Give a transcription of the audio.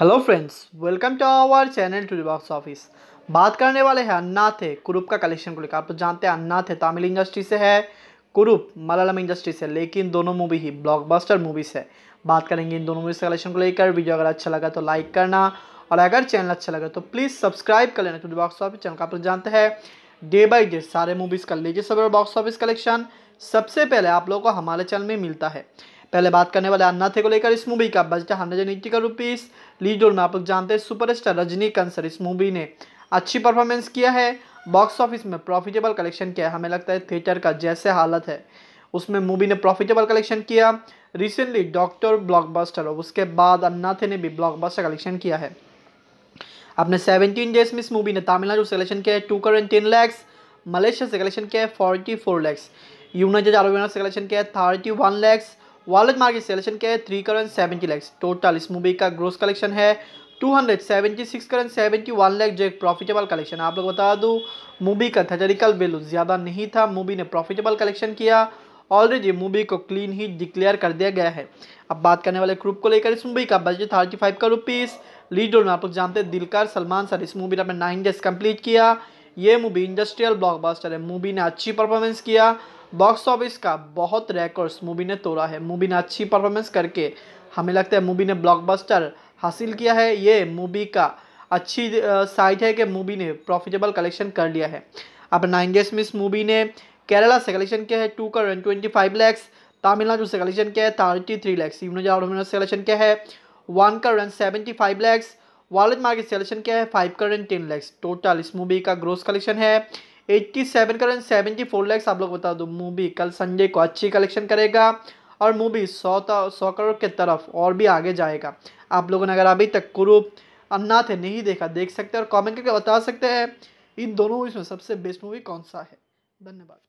hello friends welcome to our channel to box office बात करने वाले हैं अन्ना थे कुरूप का कलेक्शन को लेकर आप तो जानते हैं अन्ना थे तमिल इंडस्ट्री से है कुरूप मलयालम इंडस्ट्री से लेकिन दोनों मूवी ही ब्लॉकबस्टर मूवीज़ है बात करेंगे इन दोनों मूवीज़ कलेक्शन को लेकर वीडियो अगर अच्छा लगा तो लाइक करना और अगर चैनल अच्छा लगा तो प्लीज़ सब्सक्राइब कर लेना टू बॉक्स ऑफिस चैनल का आप तो जानते हैं डे बाई डे सारे मूवीज़ कर लीजिए सब बॉक्स ऑफिस कलेक्शन सबसे पहले आप लोग को हमारे चैनल में मिलता है पहले बात करने वाले अन्नाथे को लेकर इस मूवी का budget hundred and crore rupees lead role में आप लोग जानते हैं सुपरस्टार रजनीकांत सर इस मूवी ने अच्छी परफॉर्मेंस किया है बॉक्स ऑफिस में प्रॉफिटेबल कलेक्शन किया हमें लगता है थिएटर का जैसे हालत है उसमें मूवी ने प्रॉफिटेबल कलेक्शन किया रिसेंटली डॉक्टर ब्लॉकबस्टर और उसके बाद अन्नाथे ने भी ब्लॉकबस्टर कलेक्शन किया है अपने 17 डेज में इस मूवी ने तमिलनाडु से कलेक्शन किया है two crore ten lakhs Malaysia से कलेक्शन किया है forty four lakhs United Arab से कलेक्शन किया है थर्टी वन लैक्स वालज मार्ग सेलेक्शन क्या है three crore seventy lakhs total इस मूवी का ग्रोस कलेक्शन है two hundred seventy six crore seventy one lakh जो एक प्रॉफिटेबल कलेक्शन आप लोग बता दूँ मूवी का थेटरिकल वैल्यू ज़्यादा नहीं था मूवी ने प्रॉफिटेबल कलेक्शन किया ऑलरेडी मूवी को क्लीन ही डिक्लेयर कर दिया गया है अब बात करने वाले ग्रुप को लेकर इस मूवी का बजट थर्टी फाइव का रुपीज़ लीड रोल में आप लोग जानते हैं दिलकर सलमान सर इस मूवी ने अपने नाइन डेज कंप्लीट किया ये मूवी इंडस्ट्रियल ब्लॉकबस्टर है मूवी ने अच्छी परफॉर्मेंस किया बॉक्स ऑफिस का बहुत रिकॉर्ड्स मूवी ने तोड़ा है मूवी ने अच्छी परफॉर्मेंस करके हमें लगता है मूवी ने ब्लॉकबस्टर हासिल किया है ये मूवी का अच्छी साइड है कि मूवी ने प्रॉफिटेबल कलेक्शन कर लिया है अब नाइन डेज मूवी ने केरला से कलेक्शन किया है two crore twenty five lakhs Tamil Nadu से कलेक्शन किया है थर्टी थ्री लैक्स यूनोजा से कलेक्शन किया है one crore seventy five lakhs वॉलेट मार्केट सेलेक्शन किया है five crore ten lakhs total इस मूवी का ग्रोस कलेक्शन है eighty seven crore seventy four lakhs आप लोग बता दो मूवी कल संडे को अच्छी कलेक्शन करेगा और मूवी सौ सौ करोड़ के तरफ और भी आगे जाएगा आप लोगों ने अगर अभी तक कुरु अन्नाथ नहीं देखा देख सकते और कमेंट करके बता सकते हैं इन दोनों मूवीज में सबसे बेस्ट मूवी कौन सा है धन्यवाद